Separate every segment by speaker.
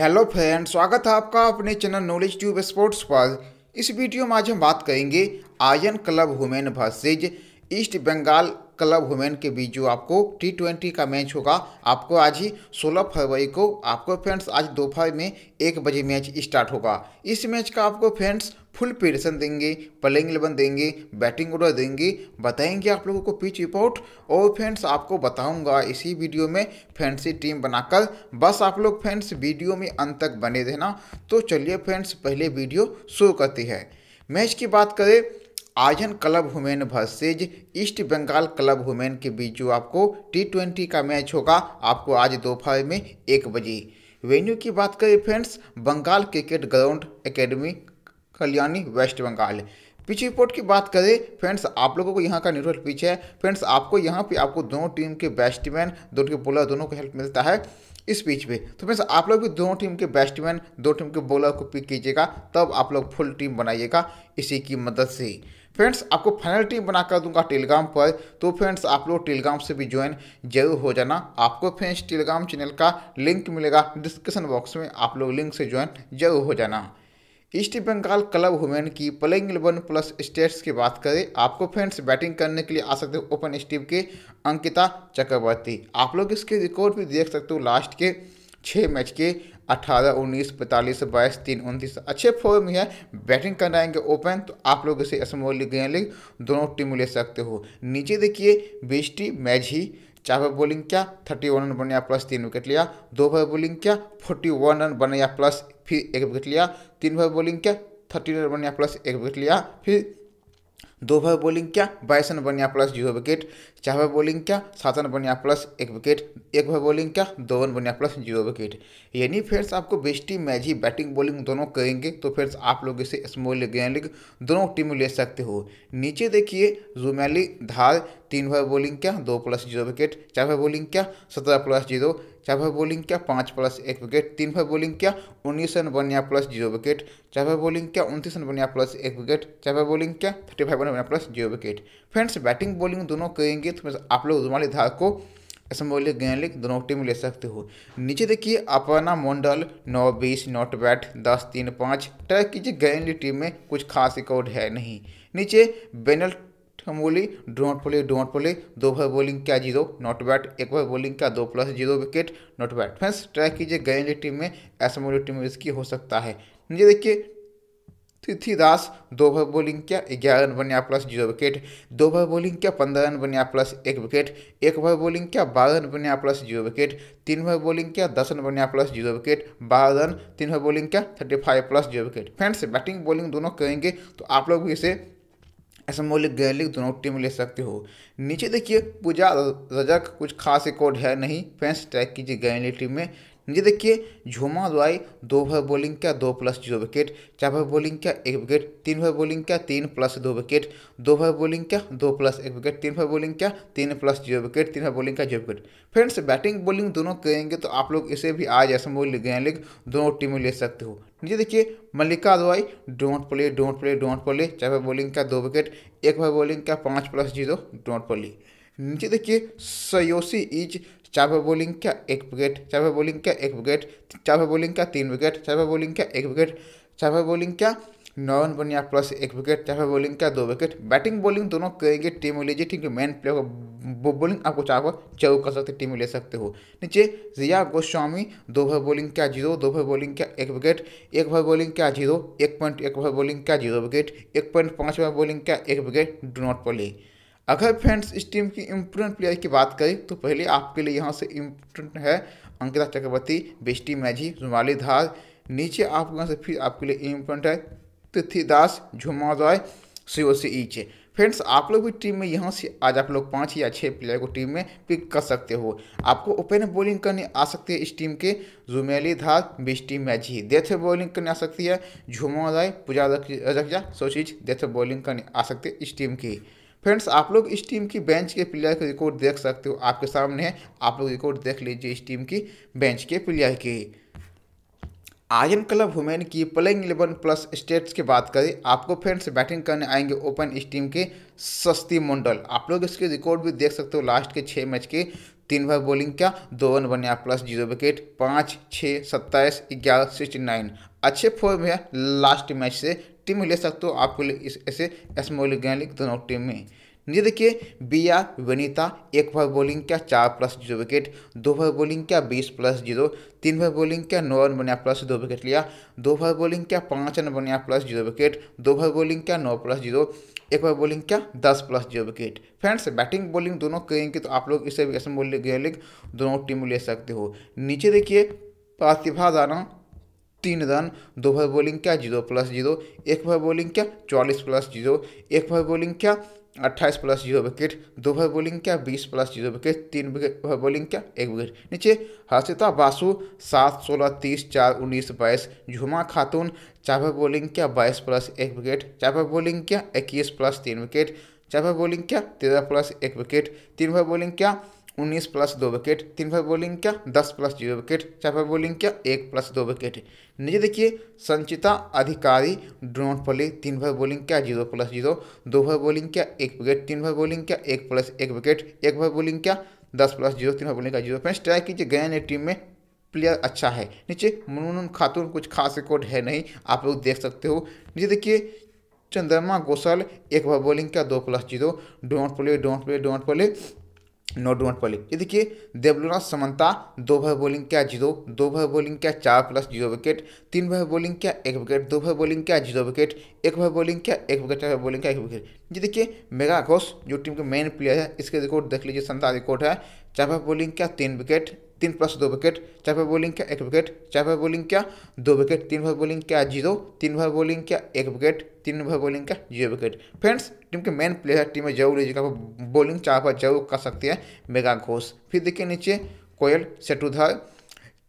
Speaker 1: hello friend स्वागत है आपका अपने चैनल नॉलेज ट्यूब स्पोर्ट्स पर इस वीडियो में आज हम बात करेंगे Aryan club women versus east Bengal club women के बीच जो आपको टी ट्वेंटी का मैच होगा आपको आज ही 16 फरवरी को आपको फ्रेंड्स आज दोपहर में एक बजे मैच स्टार्ट होगा इस मैच का आपको फ्रेंड्स फुल पेरिसन देंगे प्लेइंग इलेवन देंगे बैटिंग ऑर्डर देंगे बताएंगे आप लोगों को पिच रिपोर्ट और फ्रेंड्स आपको बताऊंगा इसी वीडियो में फैंसी टीम बनाकर बस आप लोग फ्रेंड्स वीडियो में अंत तक बने रहना तो चलिए फ्रेंड्स पहले वीडियो शुरू करती है मैच की बात करें Aryan club women versus east Bengal club women के बीच जो आपको टी ट्वेंटी का मैच होगा आपको आज दोपहर में एक बजे वेन्यू की बात करें friends Bengal cricket ground academy Kalyani west Bengal pitch report की बात करें फ्रेंड्स आप लोगों को यहाँ का न्यूट्रल पिच है फ्रेंड्स आपको यहाँ पे आपको दोनों टीम के बैट्समैन दोनों के बॉलर दोनों को हेल्प मिलता है इस पिच पे तो फ्रेंड्स आप लोग भी दोनों टीम के बैट्समैन दो टीम के बॉलर को पिक कीजिएगा तब आप लोग फुल टीम बनाइएगा इसी की मदद से फ्रेंड्स आपको फाइनल टीम बना कर दूंगा टेलीग्राम पर तो फ्रेंड्स आप लोग टेलीग्राम से भी ज्वाइन जरूर हो जाना आपको फ्रेंड्स टेलीग्राम चैनल का लिंक मिलेगा डिस्क्रिप्शन बॉक्स में आप लोग लिंक से ज्वाइन जरूर हो जाना ईस्ट बंगाल क्लब वुमेन की प्लेइंग इलेवन प्लस स्टेट्स की बात करें आपको फ्रेंड्स बैटिंग करने के लिए आ सकते हो ओपन स्टीव के अंकिता चक्रवर्ती आप लोग इसके रिकॉर्ड भी देख सकते हो लास्ट के छः मैच के अठारह उन्नीस पैंतालीस बाईस तीन उनतीस अच्छे फॉर्म में है बैटिंग कर आएंगे ओपन तो आप लोग इसे स्मॉल लीग गेंद लीग दोनों टीम ले सकते हो नीचे देखिए मैच ही चार ओवर बॉलिंग क्या थर्टी वन रन बने या प्लस तीन विकेट लिया दो ओवर बॉलिंग क्या फोर्टी वन रन बने या प्लस फिर एक विकेट लिया तीन ओवर बॉलिंग क्या थर्टी रन बने या प्लस एक विकेट लिया फिर दो ओवर बॉलिंग क्या बाईस रन बनिया प्लस जीरो विकेट चार ओवर बॉलिंग क्या सात रन बनिया प्लस एक विकेट एक ओवर बॉलिंग क्या दो रन बनिया प्लस जीरो विकेट यानी फ्रेंड्स आपको बेस्टी मैच ही बैटिंग बॉलिंग दोनों करेंगे तो फ्रेंड्स आप लोग इसे स्मॉल लीग ग्रैंड लीग दोनों टीम ले सकते हो नीचे देखिए जुमैली धार तीन ओवर बॉलिंग क्या दो प्लस जीरो विकेट चार ओवर बॉलिंग क्या सत्रह प्लस जीरो चार भाई बॉलिंग किया पाँच प्लस एक विकेट तीन भाई बॉलिंग किया उन्नीस रन बनिया प्लस जीरो विकेट चार भाई बॉलिंग किया उनतीस रन बनिया प्लस एक विकेट चार भाई बॉलिंग किया थर्टी फाइव रन बनिया plus zero wicket friends batting bowling दोनों करेंगे तो आप लोग रुमाली धार को असम बोलिए गेंद लिख दोनों टीम ले सकते हो नीचे देखिए अपना मंडल नौ बीस नॉट बैट दस तीन पाँच ट्रैक कीजिए गेंद टीम में कुछ खास रिकॉर्ड है नहीं नीचे बेनल हम बोली डोंट प्ले डोंट प्ले दो भाई बॉलिंग क्या जीरो नॉट बैट एक भाई बॉलिंग क्या दो plus zero wicket not bat friends try कीजिए गए टीम में ऐसा मोदी टीम में इसकी हो सकता है नीचे देखिए तिथि दास दो ओवर बॉलिंग क्या ग्यारह रन बनिया प्लस जीरो विकेट दो ओवर बॉलिंग क्या पंद्रह रन बनिया प्लस एक विकेट एक ओवर बॉलिंग क्या बारह रन बनिया प्लस जीरो विकेट तीन ओवर बॉलिंग क्या दस रन बनिया प्लस जीरो विकेट बारह रन तीन ओवर बॉलिंग क्या thirty five plus zero wicket friends batting bowling दोनों करेंगे तो आप लोग भी इसे असमूल्य गैलिक दोनों टीम ले सकते हो नीचे देखिए पूजा रजक कुछ खास रिकॉर्ड है नहीं फैंस ट्रैक कीजिए गैली टीम में नीचे देखिए झुमा अदवाई दो भाव बॉलिंग का दो प्लस जीरो विकेट चार भाव बॉलिंग का एक विकेट तीन भाव बॉलिंग का तीन प्लस दो विकेट दो भाव बॉलिंग का दो प्लस एक विकेट तीन भाव बॉलिंग का तीन प्लस जीरो विकेट तीन भाव बॉलिंग का zero wicket friends batting bowling दोनों करेंगे तो आप लोग इसे भी आज असम गए लीग दोनों टीमें ले सकते हो नीचे देखिए मल्लिका अदवाई don't play don't play don't play चार भाव बॉलिंग का दो विकेट एक भाव बॉलिंग का पाँच प्लस जीरो डोंट प्ले नीचे देखिए सयोसी इज चार पर बॉलिंग क्या एक विकेट चार पर बॉलिंग क्या एक विकेट चार पर बॉलिंग क्या तीन विकेट चार पर बॉलिंग क्या एक विकेट चार पर बॉलिंग क्या रन बनिया प्लस एक विकेट चार पर बॉलिंग क्या दो विकेट बैटिंग बॉलिंग दोनों करेंगे टीम लीजिए ठीक है मेन प्लेयर को बॉलिंग आपको पर चौ कर सकते टीम ले सकते हो नीचे जिया गोस्वामी दो भर बॉलिंग क्या जीरो दो भर बॉलिंग क्या एक विकेट एक भर बॉलिंग क्या जीरो एक पॉइंट एक भर बॉलिंग क्या जीरो विकेट एक पॉइंट पाँच भर बॉलिंग क्या एक विकेट डो नॉट प्ले अगर फ्रेंड्स इस टीम की इम्पोर्टेंट प्लेयर की बात करें तो पहले आपके लिए यहाँ से इम्पोर्टेंट है अंकिता चक्रवर्ती बेस्टी मैझी जुमाली धार नीचे आपके यहाँ से फिर आपके लिए इम्पोर्टेंट है तिथि दास झुमा रॉय सी ईचे फ्रेंड्स आप लोग भी टीम में यहाँ से आज आप लोग पाँच या छः प्लेयर को टीम में पिक कर सकते हो आपको ओपन बॉलिंग करने आ सकती है इस टीम के जुमेली धार बिस्टी मैजी डेथ बॉलिंग करने आ सकती है झुमा राय पूजा रखा सोचिज डेथ बॉलिंग करने आ सकती है इस टीम की फ्रेंड्स आप लोग इस टीम की बेंच के प्लेयर का रिकॉर्ड देख सकते हो आपके सामने है आप लोग रिकॉर्ड देख लीजिए इस टीम की बेंच के प्लेयर की आर्यन क्लब वुमेन की प्लेइंग इलेवन प्लस स्टेट्स की बात करें आपको फ्रेंड्स बैटिंग करने आएंगे ओपन इस टीम के सस्ती मंडल आप लोग इसके रिकॉर्ड भी देख सकते हो लास्ट के छः मैच के तीन बार बॉलिंग क्या दो रन बने प्लस जीरो विकेट पाँच छः सत्ताईस ग्यारह सिक्सटी नाइन अच्छे फॉर्म है लास्ट मैच से टीम ले सकते हो आपको इस ऐसे लिख दोनों टीम में नीचे देखिए बिया वनीता एक भाई बॉलिंग क्या चार प्लस जीरो विकेट दो भाई बॉलिंग क्या बीस प्लस जीरो तीन भाई बॉलिंग क्या नौ रन बनिया प्लस दो विकेट लिया दो भाई बॉलिंग क्या पाँच रन बनिया प्लस जीरो विकेट दो भाई बॉलिंग क्या नौ प्लस जीरो एक भाई बॉलिंग क्या दस plus zero wicket friends batting bowling दोनों करेंगे तो आप लोग इसे भी ऐसे बॉलिंग दोनों टीम ले सकते हो नीचे देखिए प्रतिभा दाना तीन रन दो भाई बॉलिंग क्या जीरो प्लस जीरो एक भाई बॉलिंग क्या चौलीस प्लस जीरो एक भाई बॉलिंग क्या अट्ठाईस प्लस जीरो विकेट दो भाई बॉलिंग क्या बीस प्लस जीरो विकेट तीन भाई बॉलिंग क्या एक विकेट नीचे हर्षिता बासु सात सोलह तीस चार उन्नीस बाईस झुमा खातून चार भाई बॉलिंग क्या बाईस प्लस एक विकेट चार भाई बॉलिंग क्या इक्कीस प्लस तीन विकेट चार भाई बॉलिंग क्या तेरह प्लस एक विकेट तीन भाई बॉलिंग क्या उन्नीस प्लस दो विकेट तीन पर बॉलिंग क्या दस प्लस जीरो विकेट चार पर बॉलिंग क्या एक प्लस दो विकेट नीचे देखिए संचिता अधिकारी ड्रोन पली तीन पर बॉलिंग क्या जीरो प्लस जीरो दो पर बॉलिंग क्या एक विकेट तीन पर बॉलिंग क्या एक प्लस एक विकेट एक पर बॉलिंग क्या दस प्लस जीरो तीन पर बॉलिंग क्या जीरो फ्रेंड्स ट्राई कीजिए गया ने टीम में प्लेयर अच्छा है नीचे मनोनम खातून कुछ खास रिकॉर्ड है नहीं आप लोग देख सकते हो नीचे देखिए चंद्रमा गोसल एक बार बॉलिंग क्या दो plus zero don't play don't play don't play note one पर ये देखिए देवलोना समंता दो ओवर बॉलिंग क्या जीरो दो ओवर बॉलिंग क्या चार प्लस जीरो विकेट तीन ओवर बॉलिंग क्या एक विकेट दो ओवर बॉलिंग क्या जीरो विकेट एक ओवर बॉलिंग क्या एक विकेट चार बॉलिंग क्या एक विकेट ये देखिए मेगा घोष जो टीम के मेन प्लेयर है इसके रिकॉर्ड देख लीजिए संता रिकॉर्ड है चार भाव बॉलिंग क्या तीन विकेट तीन प्लस दो विकेट चार पर बॉलिंग क्या एक विकेट चार पर बॉलिंग क्या दो विकेट तीन ओवर बॉलिंग क्या जीरो तीन ओवर बॉलिंग क्या एक विकेट तीन ओवर बॉलिंग क्या जीरो विकेट फ्रेंड्स टीम के मेन प्लेयर टीम में जरूर जिनका बॉलिंग चार पर जरूर कर सकती है मेगा घोष फिर देखिए नीचे कोयल सेटूधर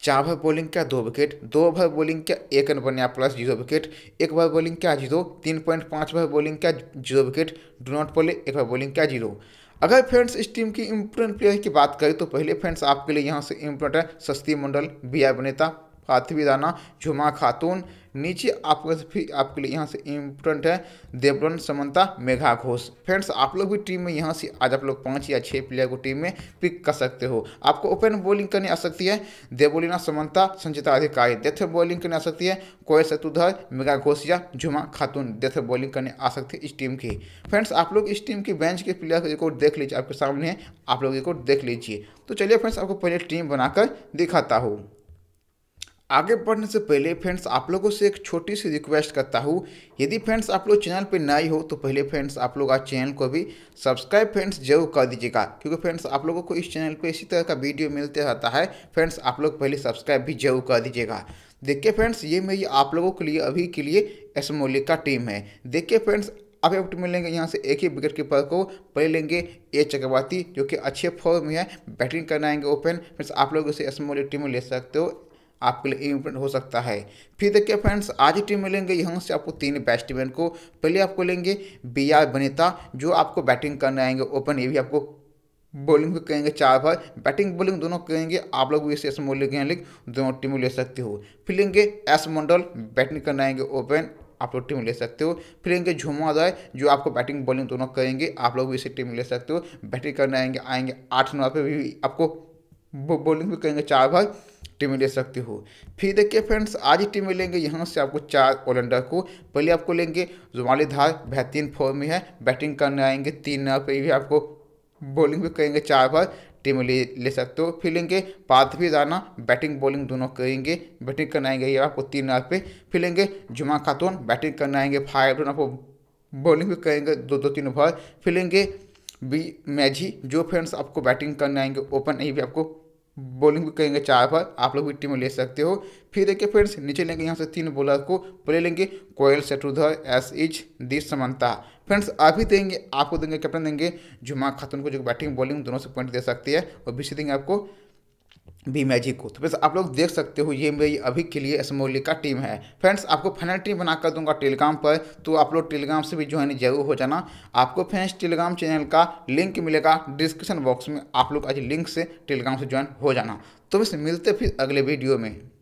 Speaker 1: चार ओवर बॉलिंग क्या दो विकेट दो ओवर बॉलिंग क्या एक रन बने प्लस जीरो विकेट एक ओवर बॉलिंग क्या जीरो तीन पॉइंट पाँच ओवर बॉलिंग क्या जीरो विकेट डू नॉट बॉले एक ओवर बॉलिंग क्या जीरो अगर फ्रेंड्स इस टीम की इम्पोर्टेंट प्लेयर की बात करें तो पहले फ्रेंड्स आपके लिए यहाँ से इम्पोर्टेंट है सस्ती मंडल बी आई बनेता पार्थिवी राना झुमा खातून नीचे आपके फिर आपके लिए यहाँ से इम्पोर्टेंट है देवरन समन्ता मेघा घोष फ्रेंड्स आप लोग भी टीम में यहाँ से आज आप लोग पाँच या छः प्लेयर को टीम में पिक कर सकते हो आपको ओपन बॉलिंग करनी आ सकती है देवोलिना समन्ता संचिता अधिकारी डेथ बॉलिंग करनी आ सकती है कोय सेतुधर मेघा घोष या झुमा खातून डेथ बॉलिंग करने आ सकती है इस टीम की फ्रेंड्स आप लोग इस टीम की बेंच के प्लेयर रिकॉर्ड देख लीजिए आपके सामने आप लोग रिकॉर्ड देख लीजिए तो चलिए फ्रेंड्स आपको पहले टीम बनाकर दिखाता हूँ आगे बढ़ने से पहले फ्रेंड्स आप लोगों से एक छोटी सी रिक्वेस्ट करता हूँ यदि फ्रेंड्स आप लोग चैनल पर नए हो तो पहले फ्रेंड्स आप लोग आज चैनल को भी सब्सक्राइब फ्रेंड्स जरूर कर दीजिएगा क्योंकि फ्रेंड्स आप लोगों को इस चैनल पर इसी तरह का वीडियो मिलते रहता है फ्रेंड्स आप लोग पहले सब्सक्राइब भी जरूर कर दीजिएगा देखिए फ्रेंड्स ये मेरी आप लोगों के लिए अभी के लिए एसमोलिक का टीम है देखिए फ्रेंड्स अब टीम मिलेंगे यहाँ से एक ही विकेट कीपर को पहले लेंगे ए चक्रवर्ती जो कि अच्छे फॉर्म में है बैटिंग करना आएंगे ओपन फ्रेंड्स आप लोग इसे एसमोलिक टीम में ले सकते हो आपके लिए इम्पोर्टेंट हो सकता है फिर देखिए फ्रेंड्स आज ही टीम मिलेंगे यहाँ से आपको तीन बैट्समैन को पहले आपको लेंगे बी आर बनीता जो आपको बैटिंग करने आएंगे ओपन ये भी आपको बॉलिंग भी कहेंगे चार भाई बैटिंग बॉलिंग दोनों कहेंगे आप लोग भी इसे स्मॉल लीग दोनों टीम ले सकते हो फिर लेंगे एस मंडल बैटिंग करने आएंगे ओपन आप लोग टीम ले सकते हो फिर लेंगे झुमा राय जो आपको बैटिंग बॉलिंग दोनों करेंगे आप लोग भी इसे टीम ले सकते हो बैटिंग करने आएंगे आएंगे आठ नंबर पे भी आपको बॉलिंग भी करेंगे चार भाई टीम ले सकते हो फिर देखिए फ्रेंड्स आज ही में लेंगे यहाँ से आपको चार ऑलराउंडर को पहले आपको लेंगे जुमाली धार बेहतरीन फॉर्म में है बैटिंग करने आएंगे तीन नंबर पर भी आपको बॉलिंग भी करेंगे चार बार टीम ले ले सकते हो फिर लेंगे पार्थवी राना बैटिंग बॉलिंग दोनों करेंगे बैटिंग करने आएंगे ये आपको तीन नंबर पे फिर लेंगे जुमा खातून बैटिंग करने आएंगे रन आपको बॉलिंग भी करेंगे दो दो तीन ओवर फिर लेंगे बी मैजी जो फ्रेंड्स आपको बैटिंग करने आएंगे ओपन ये भी आपको बॉलिंग भी करेंगे चार पर आप लोग भी टीम में ले सकते हो फिर देखिए फ्रेंड्स नीचे लेंगे यहाँ से तीन बॉलर को प्ले लेंगे कोयल शत्रुधर एस इज दी समंता फ्रेंड्स अभी देंगे आपको देंगे कैप्टन देंगे जुमा खातून को जो बैटिंग बॉलिंग दोनों से पॉइंट दे सकती है और बीच देंगे आपको बी मैजिक को तो बस आप लोग देख सकते हो ये मेरी अभी के लिए एसमोली का टीम है फ्रेंड्स आपको फाइनल टीम बनाकर दूंगा टेलीग्राम पर तो आप लोग टेलीग्राम से भी ज्वाइन जरूर हो जाना आपको फ्रेंड्स टेलीग्राम चैनल का लिंक मिलेगा डिस्क्रिप्शन बॉक्स में आप लोग आज लिंक से टेलीग्राम से ज्वाइन हो जाना तो बस मिलते फिर अगले वीडियो में